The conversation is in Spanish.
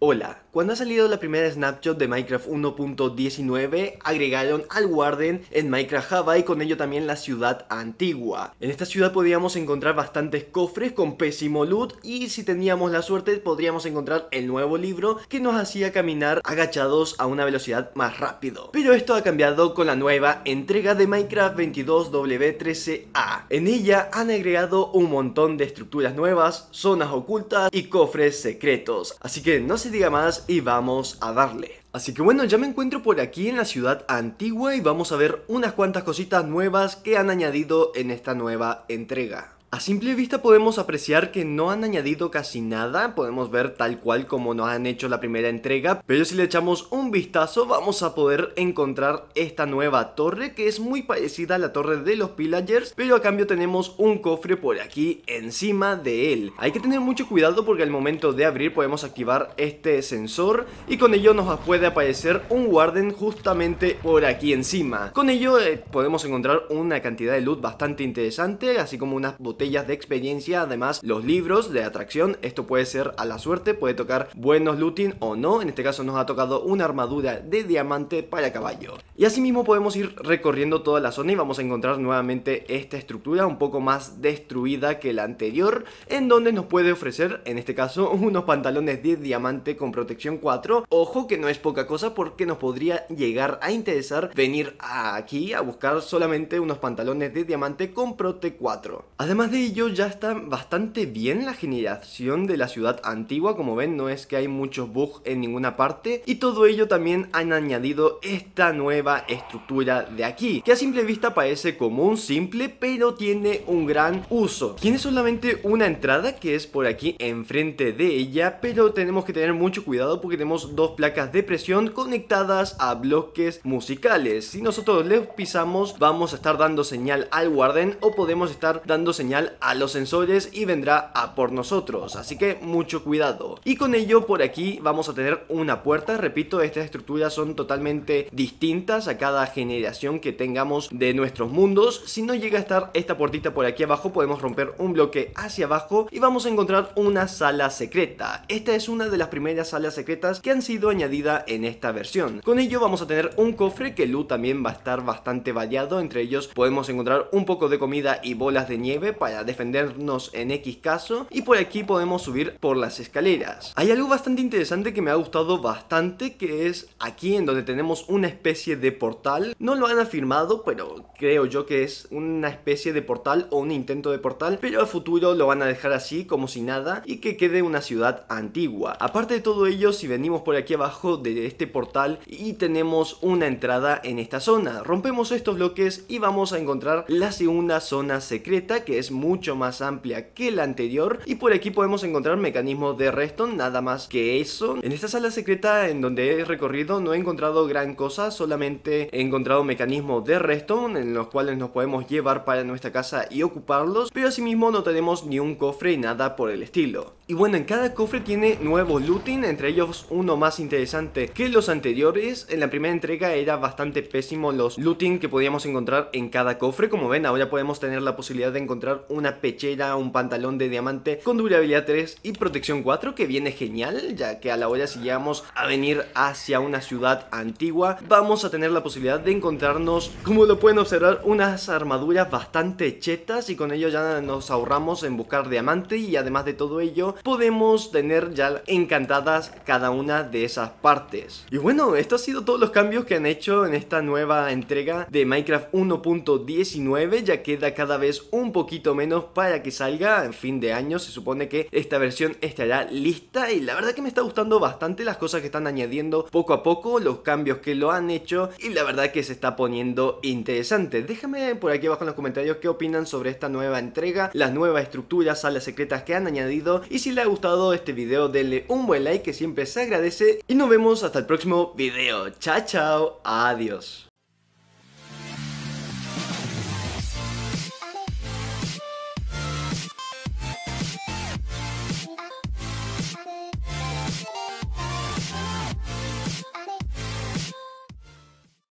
Hola, cuando ha salido la primera snapshot de Minecraft 1.19, agregaron al Warden en Minecraft Java y con ello también la ciudad antigua. En esta ciudad podíamos encontrar bastantes cofres con pésimo loot y si teníamos la suerte podríamos encontrar el nuevo libro que nos hacía caminar agachados a una velocidad más rápido. Pero esto ha cambiado con la nueva entrega de Minecraft 22W13A. En ella han agregado un montón de estructuras nuevas, zonas ocultas y cofres secretos. Así que no se diga más y vamos a darle. Así que bueno, ya me encuentro por aquí en la ciudad antigua y vamos a ver unas cuantas cositas nuevas que han añadido en esta nueva entrega. A simple vista podemos apreciar que no han añadido casi nada, podemos ver tal cual como nos han hecho la primera entrega, pero si le echamos un vistazo vamos a poder encontrar esta nueva torre que es muy parecida a la torre de los Pillagers, pero a cambio tenemos un cofre por aquí encima de él. Hay que tener mucho cuidado porque al momento de abrir podemos activar este sensor y con ello nos puede aparecer un Warden justamente por aquí encima. Con ello eh, podemos encontrar una cantidad de loot bastante interesante, así como unas botellas de experiencia, además los libros de atracción, esto puede ser a la suerte, puede tocar buenos looting o no, en este caso nos ha tocado una armadura de diamante para caballo. Y asimismo podemos ir recorriendo toda la zona y vamos a encontrar nuevamente esta estructura un poco más destruida que la anterior, en donde nos puede ofrecer, en este caso, unos pantalones de diamante con protección 4, ojo que no es poca cosa porque nos podría llegar a interesar venir aquí a buscar solamente unos pantalones de diamante con prote 4. Además de ello, ya está bastante bien la generación de la ciudad antigua, como ven, no es que hay muchos bugs en ninguna parte. Y todo ello también han añadido esta nueva estructura de aquí, que a simple vista parece como un simple, pero tiene un gran uso. Tiene solamente una entrada, que es por aquí, enfrente de ella, pero tenemos que tener mucho cuidado porque tenemos dos placas de presión conectadas a bloques musicales. Si nosotros les pisamos, vamos a estar dando señal al guarden o podemos estar dando señal a los sensores y vendrá a por nosotros, así que mucho cuidado. Y con ello por aquí vamos a tener una puerta, repito, estas estructuras son totalmente distintas a cada generación que tengamos de nuestros mundos. Si no llega a estar esta puertita por aquí abajo, podemos romper un bloque hacia abajo y vamos a encontrar una sala secreta. Esta es una de las primeras salas secretas que han sido añadida en esta versión. Con ello vamos a tener un cofre que Lu también va a estar bastante variado, entre ellos podemos encontrar un poco de comida y bolas de nieve para para defendernos en X caso y por aquí podemos subir por las escaleras. Hay algo bastante interesante que me ha gustado bastante que es aquí en donde tenemos una especie de portal. No lo han afirmado pero creo yo que es una especie de portal o un intento de portal pero a futuro lo van a dejar así como si nada y que quede una ciudad antigua. Aparte de todo ello si venimos por aquí abajo de este portal y tenemos una entrada en esta zona. Rompemos estos bloques y vamos a encontrar la segunda zona secreta que es mucho más amplia que la anterior y por aquí podemos encontrar mecanismos de resto, nada más que eso. En esta sala secreta en donde he recorrido no he encontrado gran cosa, solamente he encontrado mecanismos de redstone en los cuales nos podemos llevar para nuestra casa y ocuparlos, pero asimismo no tenemos ni un cofre y nada por el estilo. Y bueno, en cada cofre tiene nuevo looting, entre ellos uno más interesante que los anteriores. En la primera entrega era bastante pésimo los looting que podíamos encontrar en cada cofre. Como ven, ahora podemos tener la posibilidad de encontrar una pechera, un pantalón de diamante con durabilidad 3 y protección 4, que viene genial, ya que a la hora si llegamos a venir hacia una ciudad antigua, vamos a tener la posibilidad de encontrarnos, como lo pueden observar, unas armaduras bastante chetas y con ello ya nos ahorramos en buscar diamante y además de todo ello podemos tener ya encantadas cada una de esas partes. Y bueno, esto ha sido todos los cambios que han hecho en esta nueva entrega de Minecraft 1.19, ya queda cada vez un poquito menos para que salga en fin de año, se supone que esta versión estará lista y la verdad que me está gustando bastante las cosas que están añadiendo poco a poco, los cambios que lo han hecho y la verdad que se está poniendo interesante. Déjame por aquí abajo en los comentarios qué opinan sobre esta nueva entrega, las nuevas estructuras, salas secretas que han añadido y si si le ha gustado este video denle un buen like que siempre se agradece y nos vemos hasta el próximo video. Chao, chao, adiós.